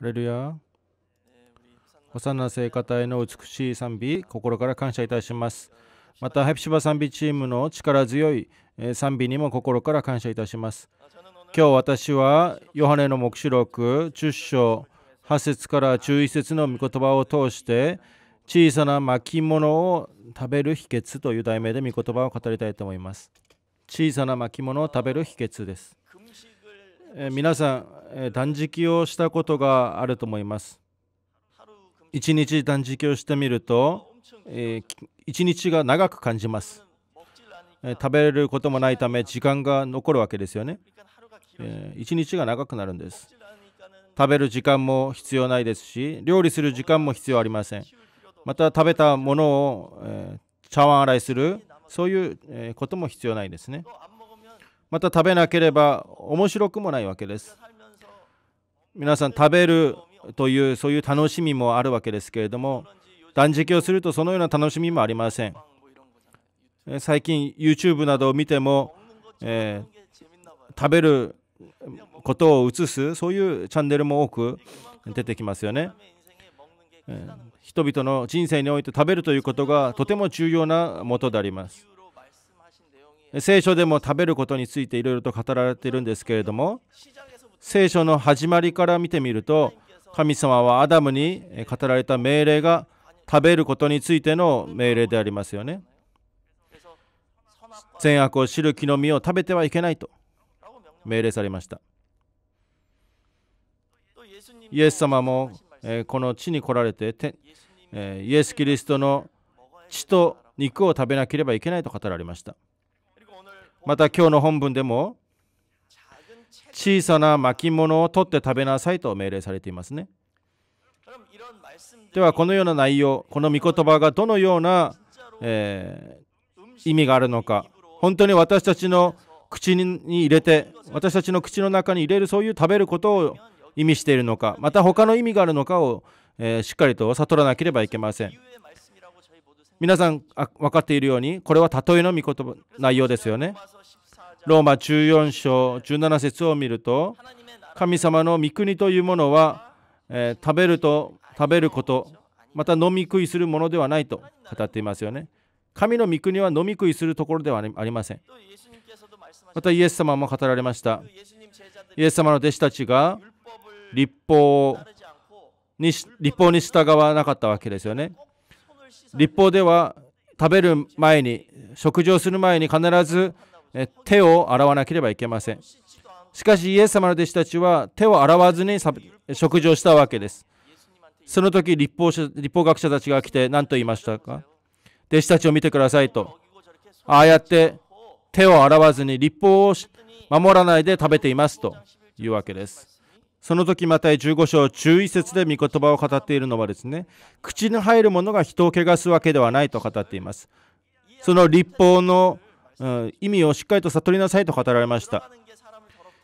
レルヤ。幼な生活隊の美しい賛美、心から感謝いたします。また、ハプシバ賛美チームの力強い賛美にも心から感謝いたします。今日私は、ヨハネの黙示録10章8節から11節の御言葉を通して、小さな巻物を食べる秘訣という題名で御言葉を語りたいと思います。小さな巻物を食べる秘訣です。え皆さん、え断食をしたことがあると思います。1日断食をしてみると、え1日が長く感じます、え食べることもないため時間が残るわけですよね、え1日が長くなるんです食べる時間も必要ないですし料理する時間も必要ありませんまた食べたものを、え茶碗洗いするそういうことも必要ないですねまた食べなければ面白くもないわけです皆さん食べるというそういう楽しみもあるわけですけれども断食をするとそのような楽しみもありません最近 YouTube などを見ても、えー、食べることを映すそういうチャンネルも多く出てきますよね、人々の人生において食べるということがとても重要なもとであります聖書でも食べることについていろいろと語られているんですけれども聖書の始まりから見てみると神様はアダムに語られた命令が食べることについての命令でありますよね善悪を知る木の実を食べてはいけないと命令されましたイエス様もこの地に来られてイエス・キリストの血と肉を食べなければいけないと語られましたまた今日の本文でも小さな巻物を取って食べなさいと命令されていますね。ではこのような内容、この御言葉がどのような、えー、意味があるのか、本当に私たちの口に入れて、私たちの口の中に入れる、そういう食べることを意味しているのか、また他の意味があるのかを、えー、しっかりと悟らなければいけません。皆さん分かっているようにこれは例えの御言葉内容ですよね。ローマ14章17節を見ると神様の御国というものは、えー、食べると食べることまた飲み食いするものではないと語っていますよね。神の御国は飲み食いするところではありません。またイエス様も語られました。イエス様の弟子たちが立法に立法に従わなかったわけですよね。立法では食べる前に食事をする前に必ず手を洗わなければいけませんしかしイエス様の弟子たちは手を洗わずに食事をしたわけですその時立法立法学者たちが来て何と言いましたか弟子たちを見てくださいとああやって手を洗わずに立法を守らないで食べていますというわけですその時また15章11節で御言葉を語っているのはですね、口に入るものが人を汚すわけではないと語っています。その立法の、うん、意味をしっかりと悟りなさいと語られました。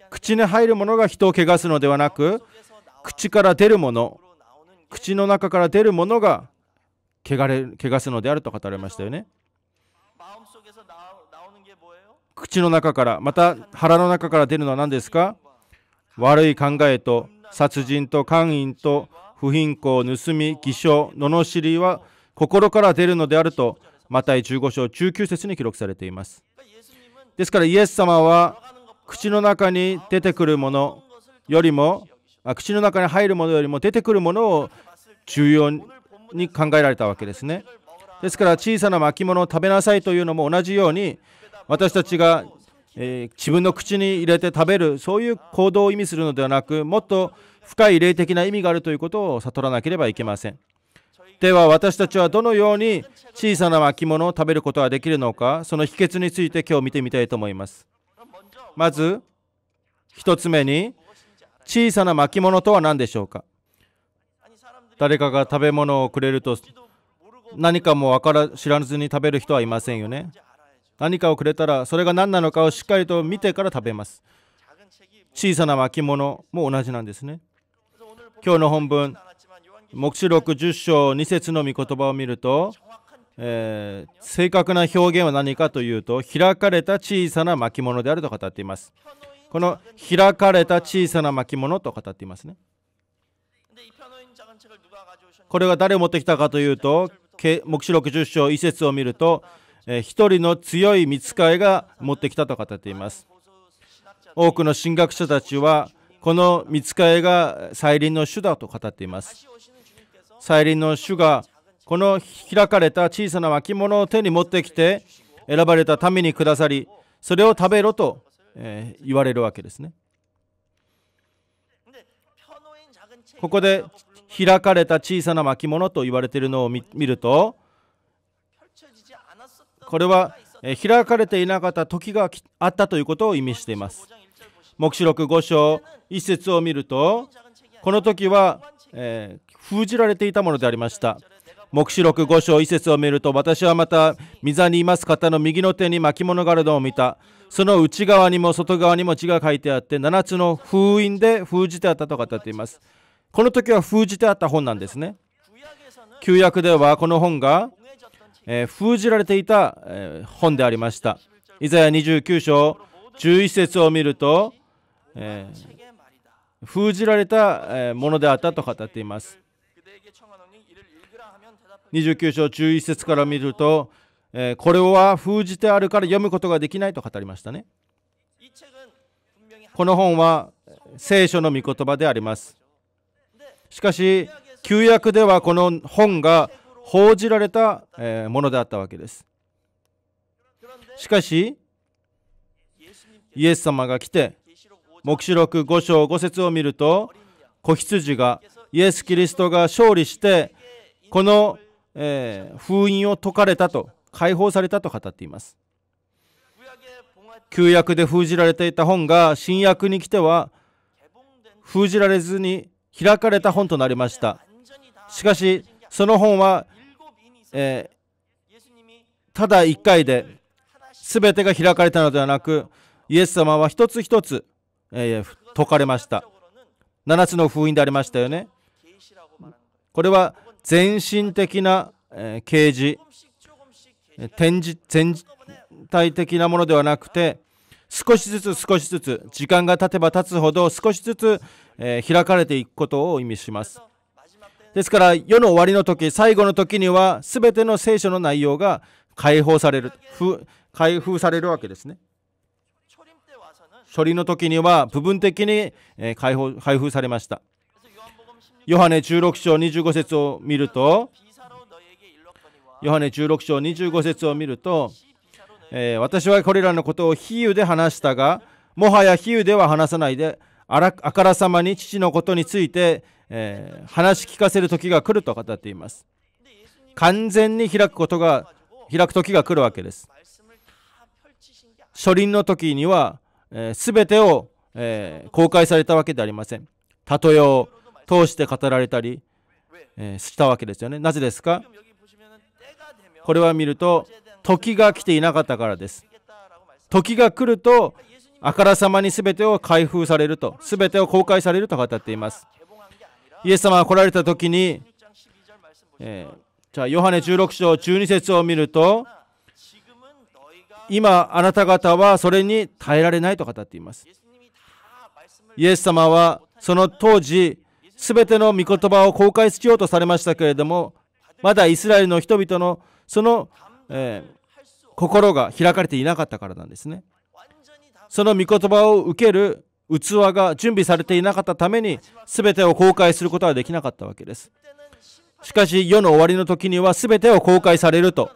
口に入るものが人を汚すのではなく、口から出るもの、口の中から出るものが汚れ汚すのであると語られましたよね。口の中から、また腹の中から出るのは何ですか悪い考えと殺人と姦淫と不貧困盗み偽証罵りは心から出るのであるとマタイ15章19節に記録されていますですからイエス様は口の中に出てくるものよりも口の中に入るものよりも出てくるものを重要に考えられたわけですねですから小さな巻物を食べなさいというのも同じように私たちがえー、自分の口に入れて食べるそういう行動を意味するのではなくもっと深い霊的な意味があるということを悟らなければいけませんでは私たちはどのように小さな巻物を食べることができるのかその秘訣について今日見てみたいと思いますまず1つ目に小さな巻物とは何でしょうか誰かが食べ物をくれると何かもわから知らずに食べる人はいませんよね何かをくれたらそれが何なのかをしっかりと見てから食べます小さな巻物も同じなんですね今日の本文黙示録10章2節の御言葉を見ると、えー、正確な表現は何かというと開かれた小さな巻物であると語っていますこの開かれた小さな巻物と語っていますねこれが誰を持ってきたかというと黙示録10章1節を見るとえ一人の強い見つかいが持ってきたと語っています多くの神学者たちはこの見つかいが再臨の主だと語っています再臨の主がこの開かれた小さな巻物を手に持ってきて選ばれた民にくださりそれを食べろと、え言われるわけですねここで開かれた小さな巻物と言われているのを見るとこれは開かれていなかった時があったということを意味しています黙示録5章1節を見るとこの時は、えー、封じられていたものでありました黙示録5章1節を見ると私はまた御座にいます方の右の手に巻物があるのを見たその内側にも外側にも字が書いてあって7つの封印で封じてあったと語っていますこの時は封じてあった本なんですね旧約ではこの本がえー、封じられていた、えー、本でありました。イザヤ29章11節を見ると、えー、封じられたものであったと語っています。29章11節から見ると、えー、これは封じてあるから読むことができないと語りましたね。この本は聖書の御言葉であります。しかし、旧約ではこの本が報じられたものであったわけです。しかし、イエス様が来て、黙示録5章5節を見ると、子羊が、イエス・キリストが勝利して、この、えー、封印を解かれたと、解放されたと語っています。旧約で封じられていた本が新約に来ては封じられずに開かれた本となりました。しかし、その本はえー、ただ1回で全てが開かれたのではなくイエス様は一つ一つ、えー、解かれました7つの封印でありましたよねこれは全身的な、えー、啓示展示全体的なものではなくて少しずつ少しずつ時間が経てば経つほど少しずつ、え開かれていくことを意味しますですから世の終わりの時最後の時には全ての聖書の内容が解放される開封されるわけですね処理の時には部分的に放開封されましたヨハネ16章25節を見るとヨハネ16章25節を見ると、えー、私はこれらのことを比喩で話したがもはや比喩では話さないであからさまに父のことについてえー、話聞かせる時が来ると語っています完全に開くことが開く時が来るわけです初輪の時には、えー、全てを、えー、公開されたわけではありません例えを通して語られたり、えー、したわけですよねなぜですかこれは見ると時が来ていなかったからです時が来るとあからさまに全てを開封されると全てを公開されると語っていますイエス様が来られた時に、えー、じゃあヨハネ16章12節を見ると今あなた方はそれに耐えられないと語っていますイエス様はその当時全ての御言葉を公開しようとされましたけれどもまだイスラエルの人々のその、えー、心が開かれていなかったからなんですねその御言葉を受ける器が準備されていなかったために全てを公開することはできなかったわけですしかし世の終わりの時には全てを公開されると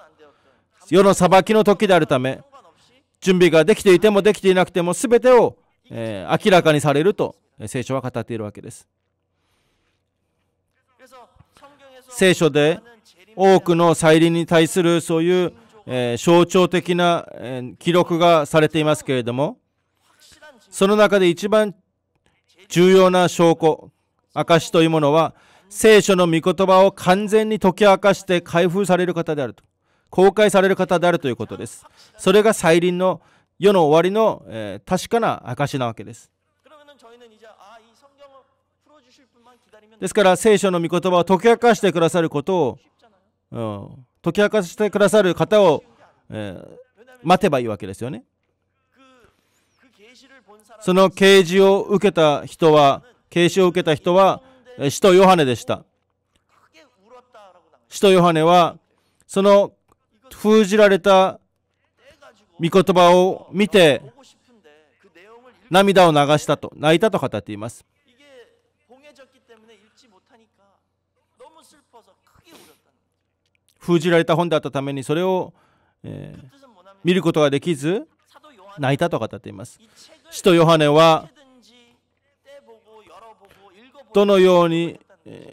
世の裁きの時であるため準備ができていてもできていなくても全てを、えー、明らかにされると聖書は語っているわけです聖書で多くの再臨に対するそういう、えー、象徴的な、えー、記録がされていますけれどもその中で一番重要な証拠、証というものは、聖書の御言葉を完全に解き明かして開封される方であると、公開される方であるということです。それが再臨の世の終わりの、えー、確かな証なわけです。ですから聖書の御言葉を解き明かしてくださることを、うん、解き明かしてくださる方を、えー、待てばいいわけですよね。その啓示を受けた人は、啓示を受けた人は、使徒ヨハネでした。使徒ヨハネは、その封じられた御言葉を見て、涙を流したと、泣いたと語っています。封じられた本であったために、それを、えー、見ることができず、泣いたと語っています。使徒ヨハネはどのように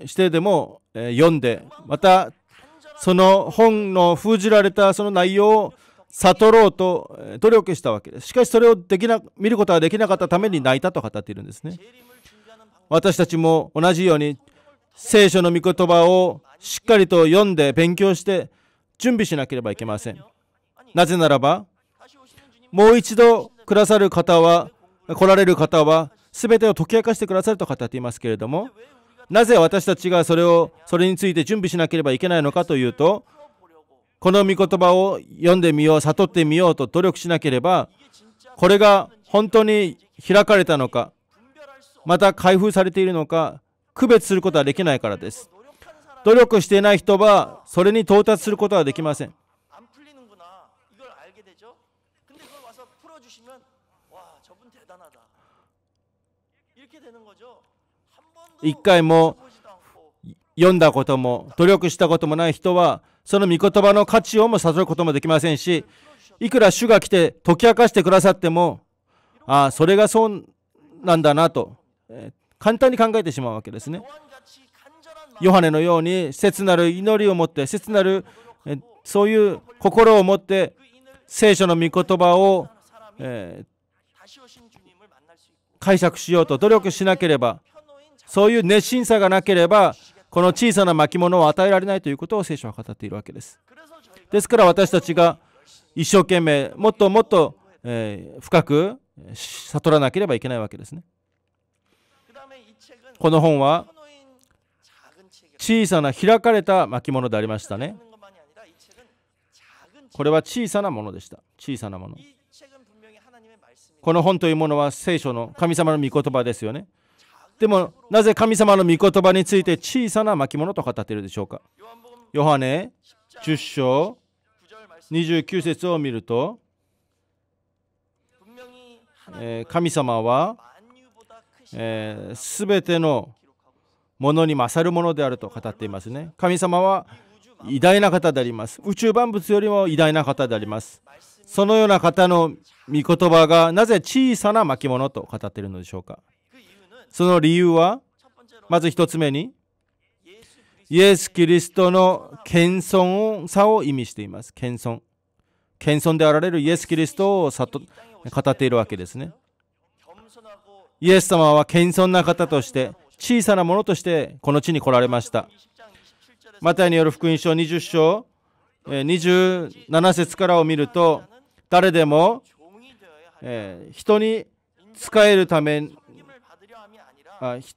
してでも読んでまたその本の封じられたその内容を悟ろうと努力したわけですしかしそれをできな見ることができなかったために泣いたと語っているんですね私たちも同じように聖書の御言葉をしっかりと読んで勉強して準備しなければいけませんなぜならばもう一度くださる方は来られる方は全てを解き明かしてくださると語っていますけれどもなぜ私たちがそれをそれについて準備しなければいけないのかというとこの御言葉を読んでみよう悟ってみようと努力しなければこれが本当に開かれたのかまた開封されているのか区別することはできないからです努力していない人はそれに到達することはできません一回も読んだことも努力したこともない人はその御言葉の価値をも悟ることもできませんしいくら主が来て解き明かしてくださってもああそれがそうなんだなと、え簡単に考えてしまうわけですねヨハネのように切なる祈りを持って切なる、えそういう心を持って聖書の御言葉を、え解釈しようと努力しなければそういう熱心さがなければ、この小さな巻物を与えられないということを聖書は語っているわけです。ですから私たちが一生懸命、もっともっと、えー、深く悟らなければいけないわけですね。この本は小さな開かれた巻物でありましたね。これは小さなものでした。小さなもの。この本というものは聖書の神様の御言葉ですよね。でもなぜ神様の御言葉について小さな巻物と語っているでしょうかヨハネ10章29節を見ると、えー、神様はすべ、えー、てのものに勝るものであると語っていますね。神様は偉大な方であります。宇宙万物よりも偉大な方であります。そのような方の御言葉がなぜ小さな巻物と語っているのでしょうかその理由はまず1つ目にイエス・キリストの謙遜さを意味しています謙遜謙遜であられるイエス・キリストを語っているわけですねイエス様は謙遜な方として小さなものとしてこの地に来られましたマタイによる福音書20章27節からを見ると誰でも人に仕えるため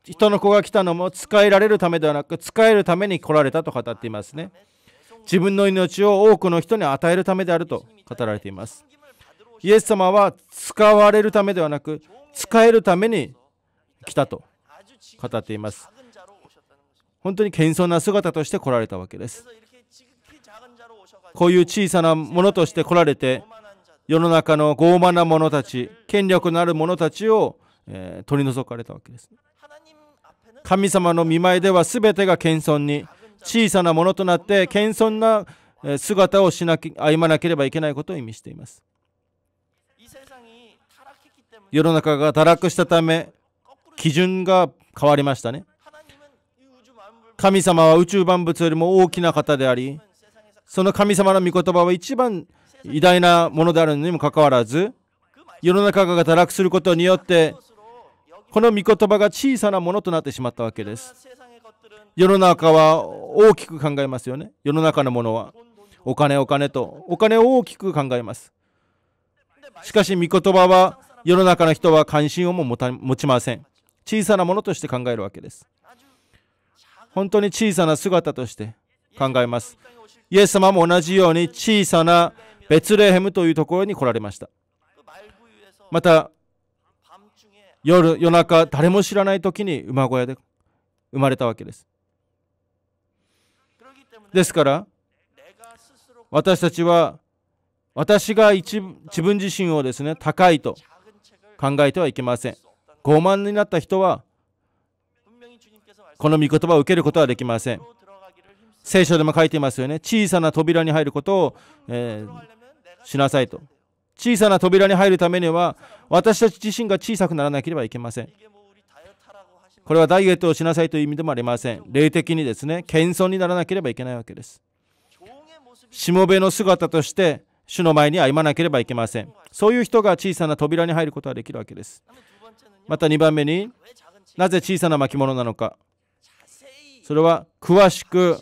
人の子が来たのも使えられるためではなく使えるために来られたと語っていますね自分の命を多くの人に与えるためであると語られていますイエス様は使われるためではなく使えるために来たと語っています本当に謙遜な姿として来られたわけですこういう小さなものとして来られて世の中の傲慢な者たち権力のある者たちを、え取り除かれたわけです、神様の見前では全てが謙遜に小さなものとなって謙遜な姿をしなき歩まなければいけないことを意味しています世の中が堕落したため基準が変わりましたね神様は宇宙万物よりも大きな方でありその神様の御言葉は一番偉大なものであるのにもかかわらず世の中が堕落することによってこの御言葉が小さなものとなってしまったわけです。世の中は大きく考えますよね。世の中のものは。お金、お金と。お金を大きく考えます。しかし、御言葉は世の中の人は関心をも持ちません。小さなものとして考えるわけです。本当に小さな姿として考えます。イエス様も同じように小さなベツレヘムというところに来られました。また夜夜中誰も知らない時に馬小屋で生まれたわけですですから私たちは私が自分自身をですね高いと考えてはいけません傲慢になった人はこの御言葉を受けることはできません聖書でも書いていますよね小さな扉に入ることを、えー、しなさいと小さな扉に入るためには私たち自身が小さくならなければいけません。これはダイエットをしなさいという意味でもありません。霊的にですね、謙遜にならなければいけないわけです。しもべの姿として主の前に歩まなければいけません。そういう人が小さな扉に入ることができるわけです。また2番目になぜ小さな巻物なのか。それは詳しく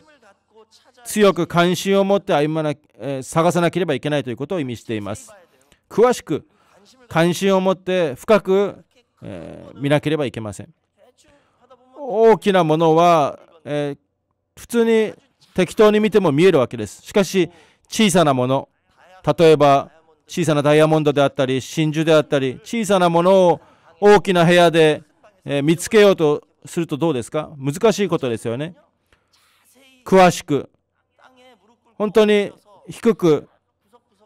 強く関心を持って歩まな、えー、探さなければいけないということを意味しています。詳しく関心を持って深く、えー、見なければいけません大きなものは、えー、普通に適当に見ても見えるわけですしかし小さなもの例えば小さなダイヤモンドであったり真珠であったり小さなものを大きな部屋で、えー、見つけようとするとどうですか難しいことですよね詳しく本当に低く、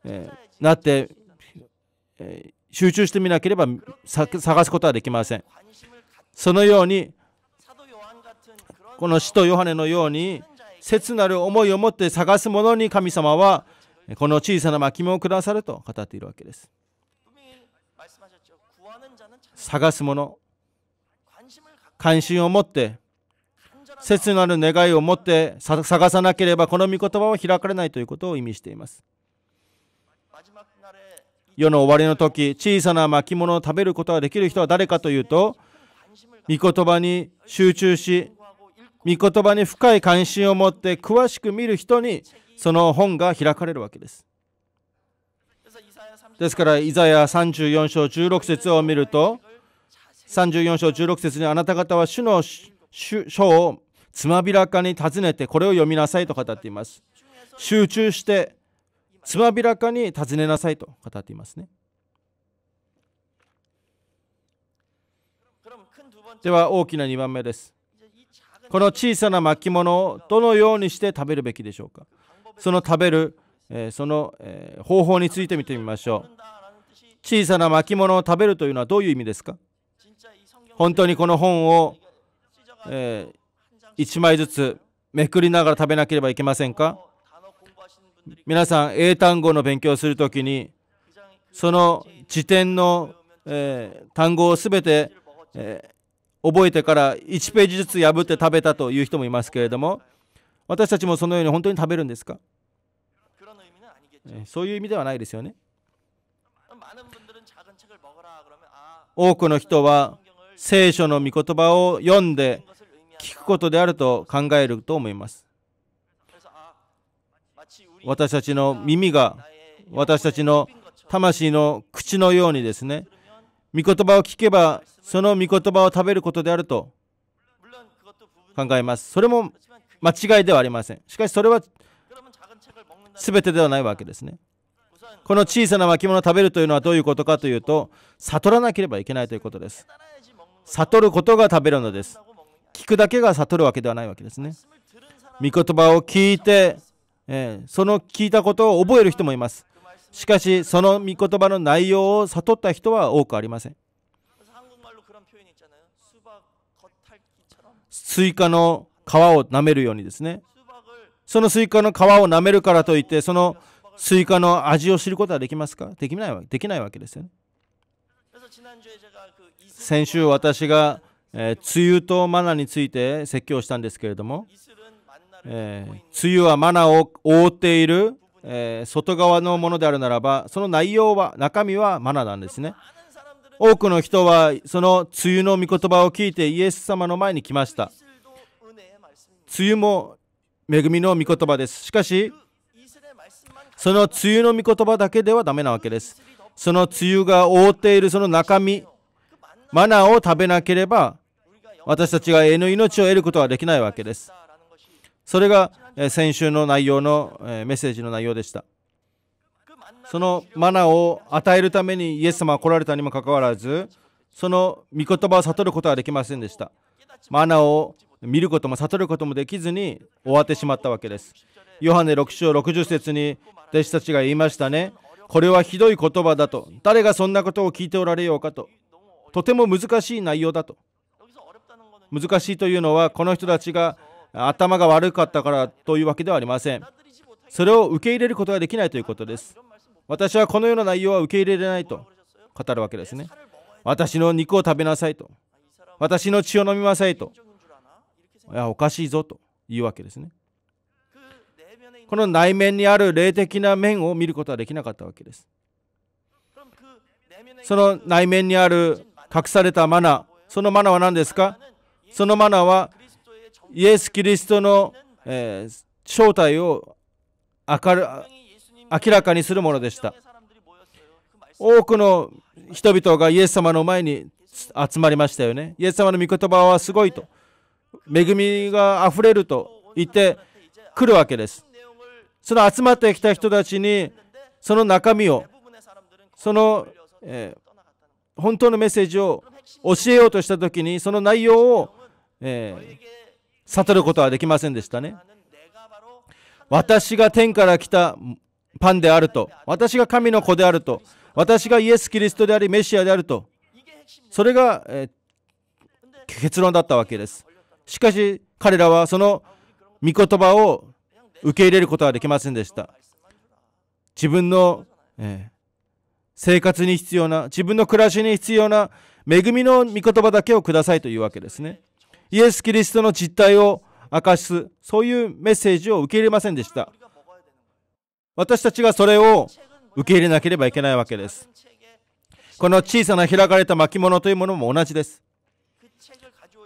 えー、なってえ集中してみなければ探すことはできません。そのようにこの使徒ヨハネのように切なる思いを持って探す者に神様はこの小さな巻物をくださると語っているわけです。探す者、関心を持って、切なる願いを持って探さなければこの御言葉は開かれないということを意味しています。世の終わりの時小さな巻物を食べることができる人は誰かというと御言葉に集中し御言葉に深い関心を持って詳しく見る人にその本が開かれるわけですですからイザヤ34章16節を見ると34章16節にあなた方は主の書をつまびらかに尋ねてこれを読みなさいと語っています集中してつまびらかに尋ねなさいと語っていますね。では大きな2番目です。この小さな巻物をどのようにして食べるべきでしょうかその食べる、えその、え方法について見てみましょう。小さな巻物を食べるというのはどういう意味ですか本当にこの本を、え1枚ずつめくりながら食べなければいけませんか皆さん英単語の勉強をするときにその辞典の、えー、単語をすべて、えー、覚えてから1ページずつ破って食べたという人もいますけれども私たちもそのように本当に食べるんですか、えー、そういう意味ではないですよね多くの人は聖書の御言葉を読んで聞くことであると考えると思います私たちの耳が私たちの魂の口のようにですね御言葉を聞けばその御言葉を食べることであると考えますそれも間違いではありませんしかしそれは全てではないわけですねこの小さな巻物を食べるというのはどういうことかというと悟らなければいけないということです悟ることが食べるのです聞くだけが悟るわけではないわけですね御言葉を聞いてえー、その聞いたことを覚える人もいますしかしその御言葉の内容を悟った人は多くありませんスイカの皮を舐めるようにですねそのスイカの皮を舐めるからといってそのスイカの味を知ることはできますかできないわできないわけですよね先週私が、えー、梅雨とマナについて説教したんですけれどもえー、梅雨はマナーを覆っている、えー、外側のものであるならばその内容は中身はマナなんですね多くの人はその梅雨の御言葉を聞いてイエス様の前に来ました梅雨も恵みの御言葉ですしかしその梅雨の御言葉だけではダメなわけですその梅雨が覆っているその中身マナーを食べなければ私たちが永遠の命を得ることはできないわけですそれが先週の内容のメッセージの内容でしたそのマナーを与えるためにイエス様は来られたにもかかわらずその御言葉を悟ることはできませんでしたマナを見ることも悟ることもできずに終わってしまったわけですヨハネ6章60節に弟子たちが言いましたねこれはひどい言葉だと誰がそんなことを聞いておられようかととても難しい内容だと難しいというのはこの人たちが頭が悪かったからというわけではありませんそれを受け入れることができないということです私はこのような内容は受け入れられないと語るわけですね私の肉を食べなさいと私の血を飲みなさいといやおかしいぞというわけですねこの内面にある霊的な面を見ることはできなかったわけですその内面にある隠されたマナーそのマナーは何ですかそのマナーはイエス・キリストの、えー、正体を明る明らかにするものでした多くの人々がイエス様の前に集まりましたよねイエス様の御言葉はすごいと恵みがあふれると言ってくるわけですその集まってきた人たちにその中身をその、えー、本当のメッセージを教えようとした時にその内容を、えー、悟ることはできませんでしたね私が天から来たパンであると私が神の子であると私がイエス・キリストでありメシアであるとそれが、えー、結論だったわけですしかし彼らはその御言葉を受け入れることはできませんでした自分の、えー、生活に必要な自分の暮らしに必要な恵みの御言葉だけをくださいというわけですねイエス・キリストの実態を明かす、そういうメッセージを受け入れませんでした。私たちがそれを受け入れなければいけないわけです。この小さな開かれた巻物というものも同じです。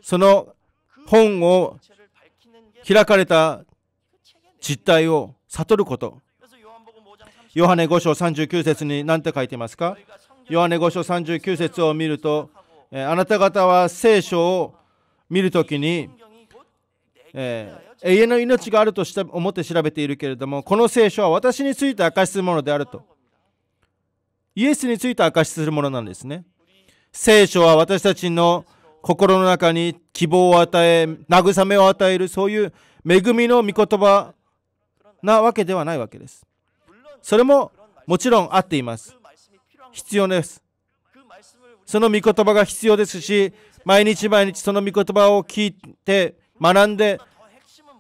その本を開かれた実態を悟ること。ヨハネ5章39節に何て書いていますかヨハネ5章39節を見ると、あなた方は聖書を見るときに、えー、永遠の命があるとし思って調べているけれどもこの聖書は私について明かしするものであるとイエスについて明かしするものなんですね聖書は私たちの心の中に希望を与え慰めを与えるそういう恵みの御言葉なわけではないわけですそれももちろん合っています必要ですその御言葉が必要ですし毎日毎日その御言葉を聞いて学んで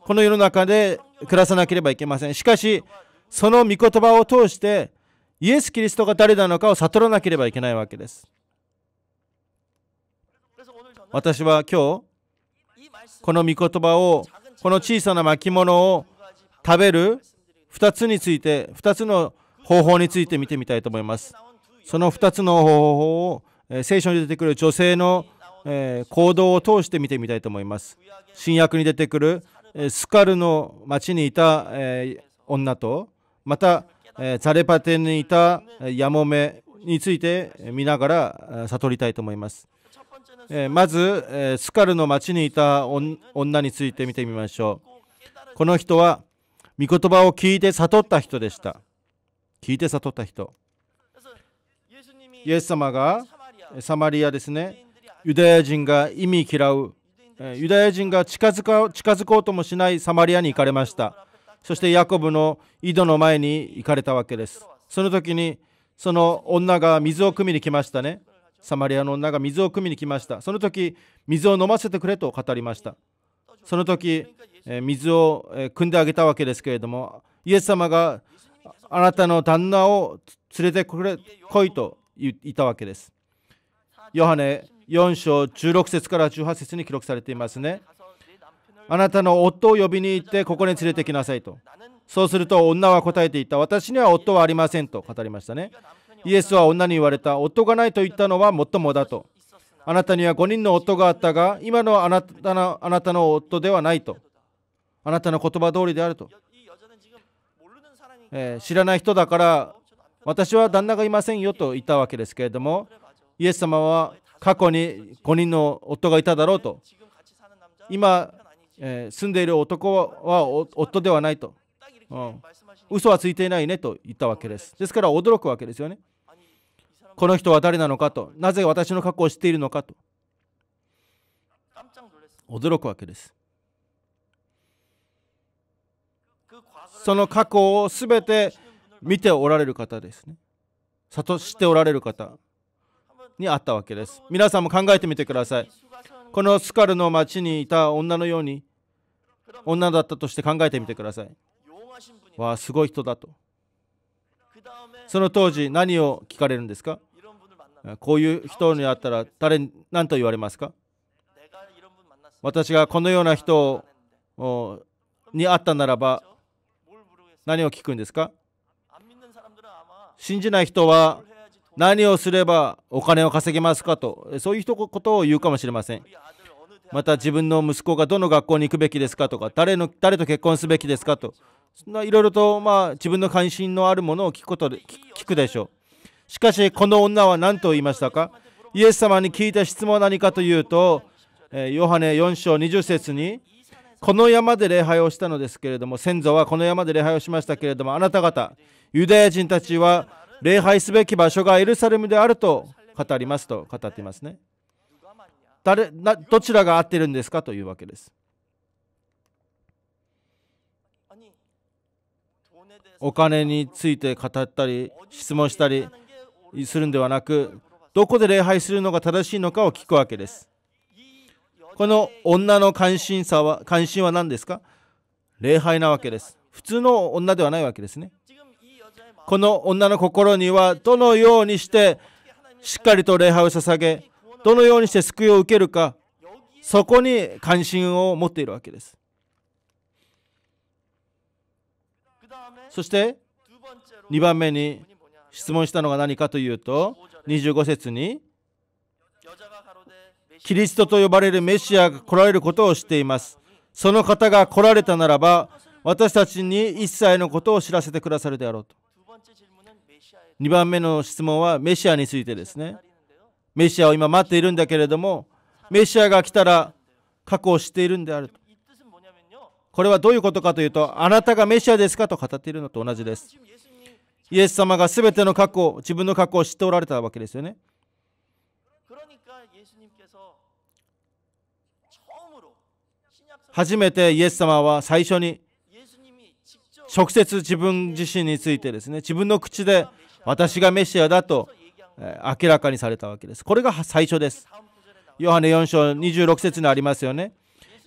この世の中で暮らさなければいけませんしかしその御言葉を通してイエス・キリストが誰なのかを悟らなければいけないわけです私は今日この御言葉をこの小さな巻物を食べる2つについて2つの方法について見てみたいと思いますその2つの方法を聖書に出てくる女性のえ行動を通して見てみたいと思います。新約に出てくるスカルの町にいた、え女とまた、えザレパテにいたヤモメについて見ながら悟りたいと思います。えまず、えスカルの町にいた女について見てみましょう。この人は御言葉を聞いて悟った人でした。聞いて悟った人。イエス様がサマリアですねユダヤ人が意味嫌うユダヤ人が近づか近づこうともしないサマリアに行かれましたそしてヤコブの井戸の前に行かれたわけですその時にその女が水を汲みに来ましたねサマリアの女が水を汲みに来ましたその時水を飲ませてくれと語りましたその時水を汲んであげたわけですけれどもイエス様があなたの旦那を連れてこれ来いと言ったわけですヨハネ4章16節から18節に記録されていますね。あなたの夫を呼びに行ってここに連れてきなさいと。そうすると女は答えていた。私には夫はありませんと語りましたね。イエスは女に言われた。夫がないと言ったのはもっともだと。あなたには5人の夫があったが、今のあなたのあなたの夫ではないと。あなたの言葉通りであると。えー、知らない人だから、私は旦那がいませんよと言ったわけですけれども、イエス様は過去に5人の夫がいただろうと今、え住んでいる男は夫ではないと、うん、嘘はついていないねと言ったわけですですから驚くわけですよねこの人は誰なのかとなぜ私の過去を知っているのかと驚くわけですその過去をすべて見ておられる方ですね。悟しておられる方にあったわけです皆さんも考えてみてくださいこのスカルの町にいた女のように女だったとして考えてみてくださいわあすごい人だとその当時何を聞かれるんですかこういう人に会ったら誰何と言われますか私がこのような人に会ったならば何を聞くんですか信じない人は何をすればお金を稼げますかとそういうことを言うかもしれませんまた自分の息子がどの学校に行くべきですかとか誰の誰と結婚すべきですかとそんないろいろとまあ自分の関心のあるものを聞くことで聞くでしょうしかしこの女は何と言いましたかイエス様に聞いた質問は何かというとヨハネ4章20節にこの山で礼拝をしたのですけれども先祖はこの山で礼拝をしましたけれどもあなた方ユダヤ人たちは礼拝すべき場所がエルサレムであると語りますと語っていますね。誰などちらが合ってるんですかというわけです。お金について語ったり質問したりするんではなくどこで礼拝するのが正しいのかを聞くわけです。この女の関心さは関心は何ですか礼拝なわけです。普通の女ではないわけですね。この女の心にはどのようにしてしっかりと礼拝を捧げどのようにして救いを受けるかそこに関心を持っているわけですそして2番目に質問したのが何かというと25節にキリストと呼ばれるメシアが来られることをしていますその方が来られたならば私たちに一切のことを知らせてくださるであろうと2番目の質問はメシアについてですね。メシアを今待っているんだけれども、メシアが来たら過去を知っているんであると。これはどういうことかというと、あなたがメシアですかと語っているのと同じです。イエス様が全ての過去、自分の過去を知っておられたわけですよね。初めてイエス様は最初に直接自分自身についてですね自分の口で私がメシアだと明らかにされたわけです。これが最初です。ヨハネ4章26節にありますよね。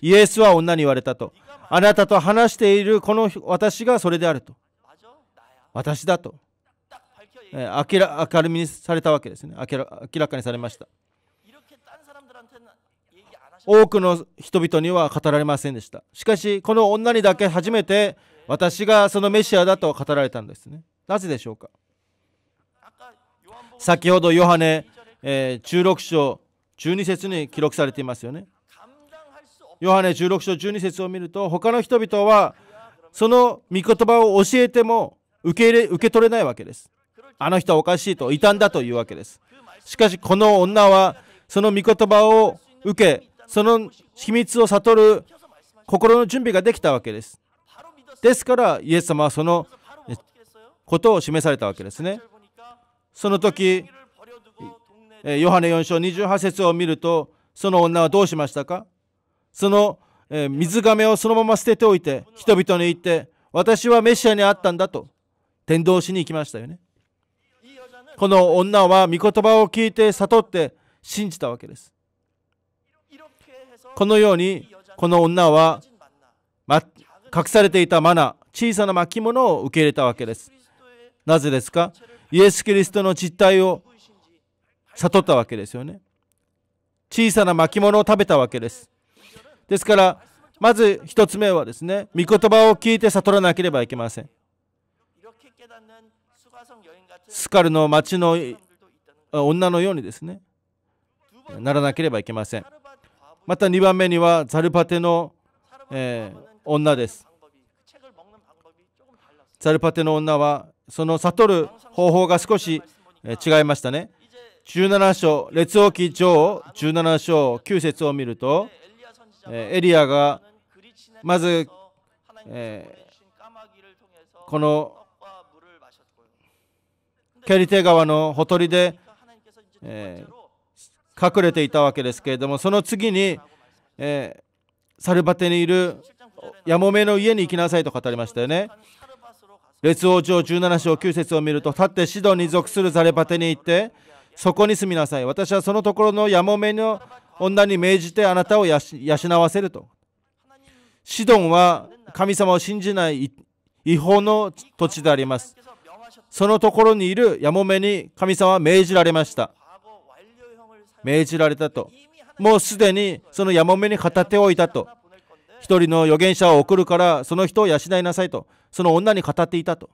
イエスは女に言われたと。あなたと話しているこの私がそれであると。私だと。明ら明るみにされたわけですね明ら。明らかにされました。多くの人々には語られませんでした。しかし、この女にだけ初めて私がそのメシアだと語られたんですね。なぜでしょうか先ほどヨハネ、え16章12節に記録されていますよね。ヨハネ16章12節を見ると他の人々はその御言葉を教えても受け入れ受け取れないわけです。あの人はおかしいと異端だというわけです。しかしこの女はその御言葉を受けその秘密を悟る心の準備ができたわけです。ですからイエス様はそのことを示されたわけですね。その時ヨハネ4章28節を見るとその女はどうしましたかその水がめをそのまま捨てておいて人々に言って私はメシアにあったんだと伝道しに行きましたよねこの女は御言葉を聞いて悟って信じたわけですこのようにこの女は、ま、隠されていたマナ小さな巻物を受け入れたわけですなぜですかイエス・キリストの実態を悟ったわけですよね。小さな巻物を食べたわけです。ですから、まず1つ目はですね、御言葉を聞いて悟らなければいけません。スカルの町の女のようにですね、ならなければいけません。また2番目には、ザルパテの、えー、女です。ザルパテの女はその悟る方法が少し違いましたね17章列王記上17章9節を見るとエリアがまず、えこのケリテ川のほとりで、えー、隠れていたわけですけれどもその次に、えー、サルバテにいるやもめの家に行きなさいと語りましたよね列王上17章9節を見ると立ってシドンに属するザレバテに行ってそこに住みなさい私はそのところのやもめの女に命じてあなたを養わせるとシドンは神様を信じない違法の土地でありますそのところにいるやもめに神様は命じられました命じられたともうすでにそのやもめに片手を置いたと一人の預言者を送るからその人を養いなさいとその女に語っていたと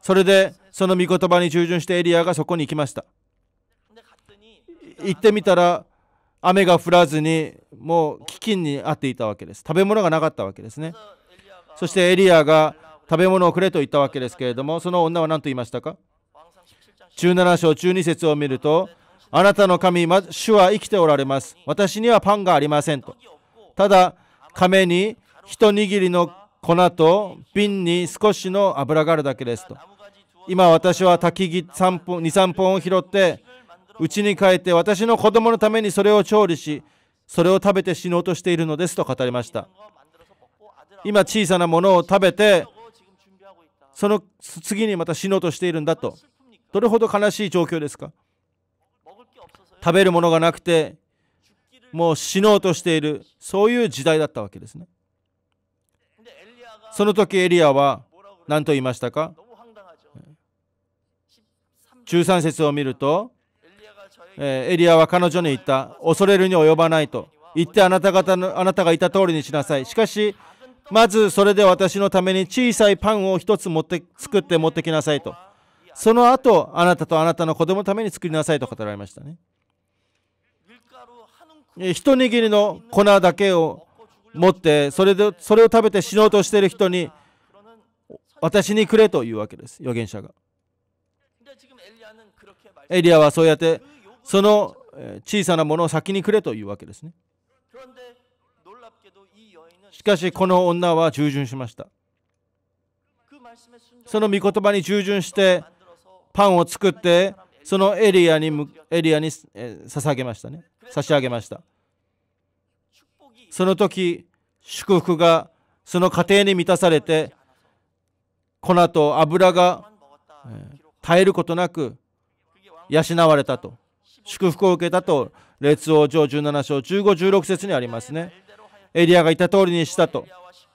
それでその御言葉に従順してエリアがそこに行きました行ってみたら雨が降らずにもう飢饉に遭っていたわけです食べ物がなかったわけですねそしてエリアが食べ物をくれと言ったわけですけれどもその女は何と言いましたか17章12節を見るとあなたの神主は生きておられます私にはパンがありませんとただ亀に一握りの粉と瓶に少しの油があるだけですと今私は焚き木23本を拾って家に帰って私の子供のためにそれを調理しそれを食べて死のうとしているのですと語りました今小さなものを食べてその次にまた死のうとしているんだとどれほど悲しい状況ですか食べるものがなくてもう死のうとしているそういう時代だったわけですねその時エリアは何と言いましたか13節を見ると、えエリアは彼女に言った恐れるに及ばないと言ってあなた方のあなたがいた通りにしなさいしかしまずそれで私のために小さいパンを1つ持って作って持ってきなさいとその後あなたとあなたの子供のために作りなさいと語られましたね一握りの粉だけを持ってそれでそれを食べて死のうとしている人に私にくれというわけです預言者がエリアはそうやってその小さなものを先にくれというわけですねしかしこの女は従順しましたその御言葉に従順してパンを作ってそのエリアにエリアに捧げましたね差し上げましたその時祝福がその家庭に満たされて粉と油が、え絶えることなく養われたと祝福を受けたと列王上17章1516節にありますねエリアが言った通りにしたと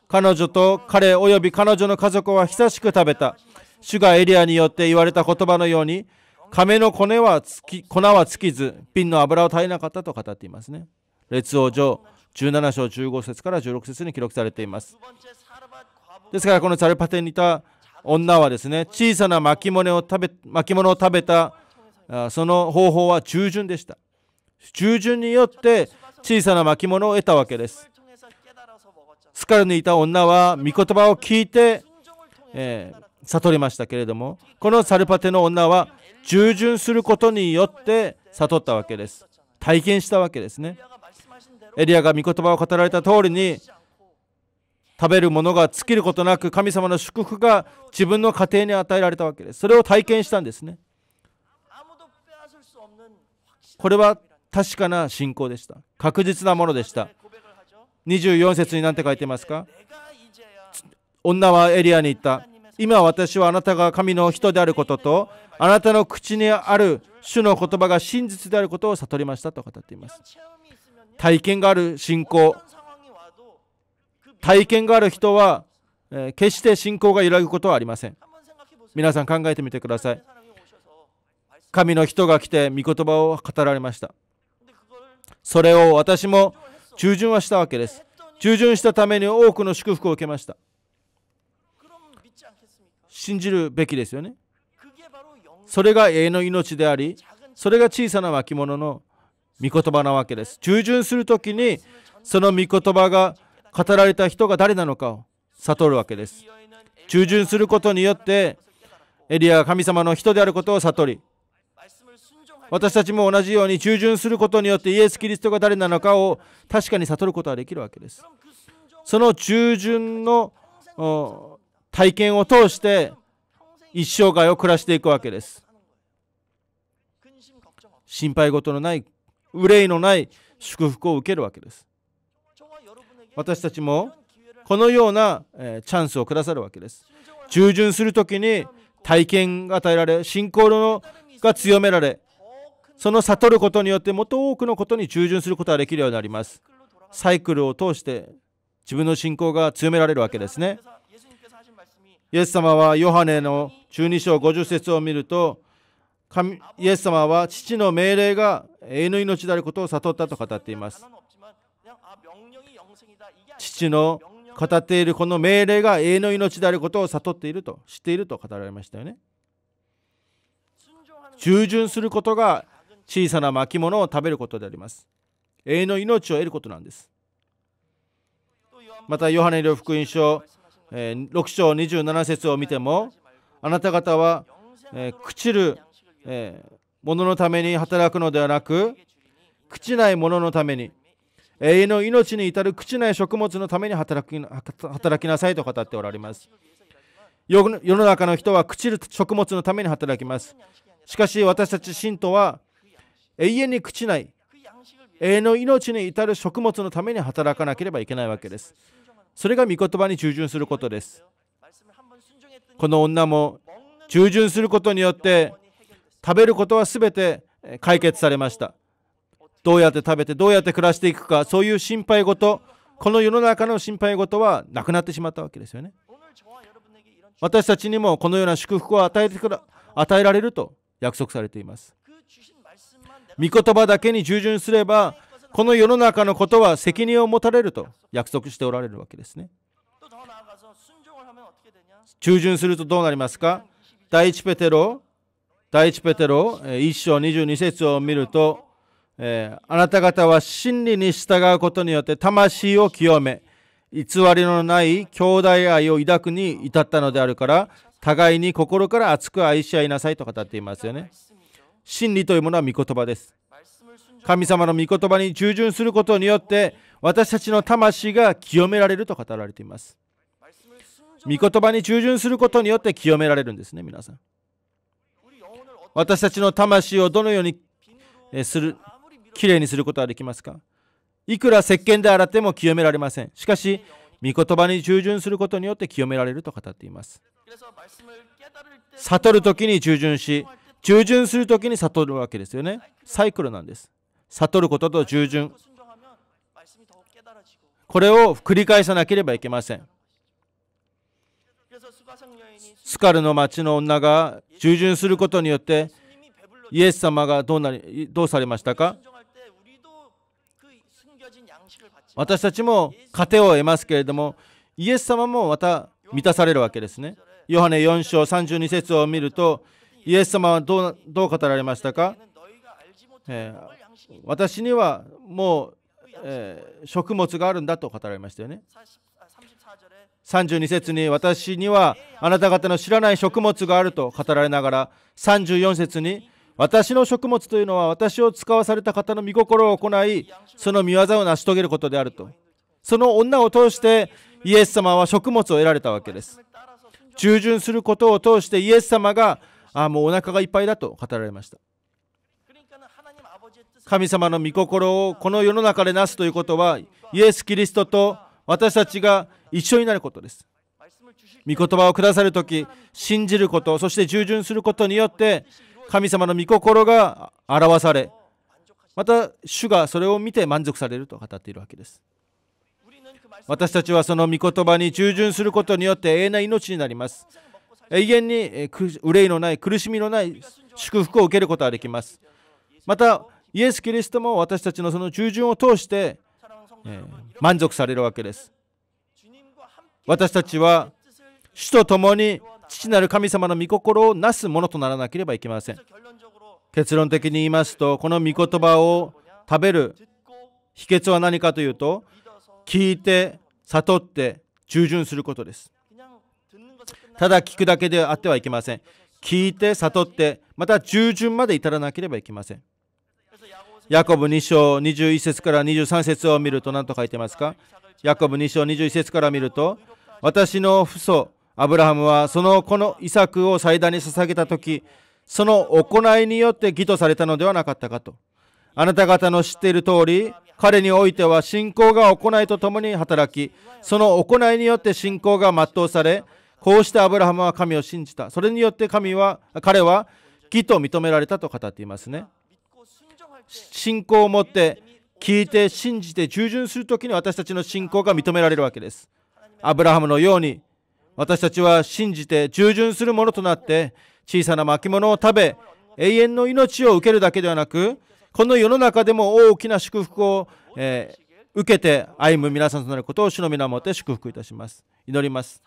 彼女と彼及び彼女の家族は久しく食べた主がエリアによって言われた言葉のように亀の骨は粉は尽きず、瓶の油を絶えなかったと語っていますね。列王上17章15節から16節に記録されています。ですから、このザルパテにいた女はですね、小さな巻物を食べ巻物を食べたその方法は従順でした。従順によって小さな巻物を得たわけです。スカルにいた女は御言葉を聞いて、えー、悟りましたけれども、このサルパテの女は従順することによって悟ったわけです。体験したわけですね。エリアが御言葉を語られた通りに食べるものが尽きることなく神様の祝福が自分の家庭に与えられたわけです。それを体験したんですね。これは確かな信仰でした。確実なものでした。24節に何て書いてますか女はエリアに行った。今私はあなたが神の人であることとあなたの口にある主の言葉が真実であることを悟りましたと語っています体験がある信仰体験がある人は、え決して信仰が揺らぐことはありません皆さん考えてみてください神の人が来て御言葉を語られましたそれを私も従順はしたわけです従順したために多くの祝福を受けました信じるべきですよね。それが永遠の命であり、それが小さな巻物の御言葉なわけです。従順するときに、その御言葉が語られた人が誰なのかを悟るわけです。従順することによって、エリアが神様の人であることを悟り、私たちも同じように従順することによってイエス・キリストが誰なのかを確かに悟ることができるわけです。その従順の体験を通して一生涯を暮らしていくわけです。心配事のない、憂いのない祝福を受けるわけです。私たちもこのような、えチャンスをくださるわけです。従順する時に体験が与えられ、信仰のが強められ、その悟ることによってもっと多くのことに従順することができるようになります。サイクルを通して自分の信仰が強められるわけですね。イエス様はヨハネの12章50節を見ると神イエス様は父の命令が永遠の命であることを悟ったと語っています父の語っているこの命令が永遠の命であることを悟っていると知っていると語られましたよね従順することが小さな巻物を食べることであります永遠の命を得ることなんですまたヨハネの福音書6章27節を見てもあなた方は、朽ちる、もののために働くのではなく朽ちないもののために永遠の命に至る朽ちない食物のために働き働きなさいと語っておられます世の中の人は朽ちる食物のために働きますしかし私たち信徒は永遠に朽ちない永遠の命に至る食物のために働かなければいけないわけですそれが御言葉に従順することですこの女も従順することによって食べることは全て解決されましたどうやって食べてどうやって暮らしていくかそういう心配事この世の中の心配事はなくなってしまったわけですよね私たちにもこのような祝福を与えてくら与えられると約束されています御言葉だけに従順すればこの世の中のことは責任を持たれると約束しておられるわけですね。中旬するとどうなりますか第一ペテロ、第一ペテロ、1章22節を見ると、えー、あなた方は真理に従うことによって魂を清め、偽りのない兄弟愛を抱くに至ったのであるから、互いに心から熱く愛し合いなさいと語っていますよね。真理というものは御言葉です。神様の御言葉に従順することによって私たちの魂が清められると語られています御言葉に従順することによって清められるんですね皆さん私たちの魂をどのようにするきれいにすることはできますかいくら石鹸で洗っても清められませんしかし御言葉に従順することによって清められると語っています悟る時に従順し従順する時に悟るわけですよねサイクルなんです悟ることと従順これを繰り返さなければいけませんスカルの町の女が従順することによってイエス様がどうなりどうされましたか私たちも糧を得ますけれどもイエス様もまた満たされるわけですねヨハネ4章32節を見るとイエス様はどうどう語られましたか、えー私にはもう、えー、食物があるんだと語られましたよね32節に私にはあなた方の知らない食物があると語られながら34節に私の食物というのは私を使わされた方の御心を行いその見業を成し遂げることであるとその女を通してイエス様は食物を得られたわけです従順することを通してイエス様があもうお腹がいっぱいだと語られました神様の御心をこの世の中でなすということはイエス・キリストと私たちが一緒になることです御言葉をくださる時信じることそして従順することによって神様の御心が表されまた主がそれを見て満足されると語っているわけです私たちはその御言葉に従順することによって永遠な命になります永遠に憂いのない苦しみのない祝福を受けることができますまたイエス・キリストも私たちのその従順を通して、え満足されるわけです。私たちは主と共に父なる神様の御心をなすものとならなければいけません。結論的に言いますと、この御言葉を食べる秘訣は何かというと、聞いて、悟って、従順することです。ただ聞くだけであってはいけません。聞いて、悟って、また従順まで至らなければいけません。ヤコブ2章21節から23節を見ると何と書いてますかヤコブ2章21節から見ると私の父祖アブラハムはその子の遺作を祭壇に捧げた時その行いによって義とされたのではなかったかとあなた方の知っている通り彼においては信仰が行いとともに働きその行いによって信仰が全うされこうしてアブラハムは神を信じたそれによって神は彼は義と認められたと語っていますね信仰を持って聞いて信じて従順する時に私たちの信仰が認められるわけですアブラハムのように私たちは信じて従順するものとなって小さな巻物を食べ永遠の命を受けるだけではなくこの世の中でも大きな祝福を、えー、受けて歩む皆さんとなることを主の皆をもって祝福いたします祈ります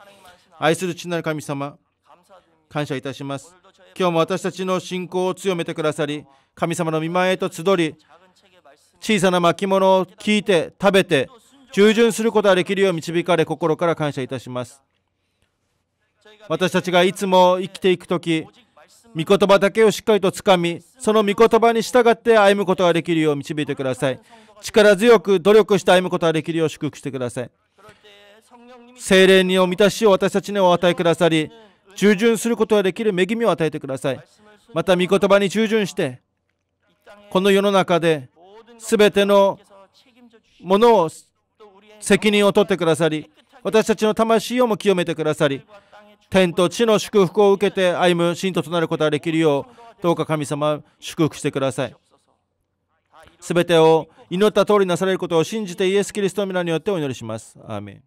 愛する父なる神様感謝いたします今日も私たちの信仰を強めてくださり神様の御前へと集り小さな巻物を聞いて食べて従順することができるよう導かれ心から感謝いたします私たちがいつも生きていく時御言葉だけをしっかりとつかみその御言葉に従って歩むことができるよう導いてください力強く努力して歩むことができるよう祝福してください精霊にお満たしを私たちにお与えくださり従順することができる恵みを与えてくださいまた御言葉に従順してこの世の中で全てのものを責任を取ってくださり私たちの魂をも清めてくださり天と地の祝福を受けて歩む信徒となることができるようどうか神様祝福してください全てを祈った通りなされることを信じてイエス・キリストの皆によってお祈りします。アーメン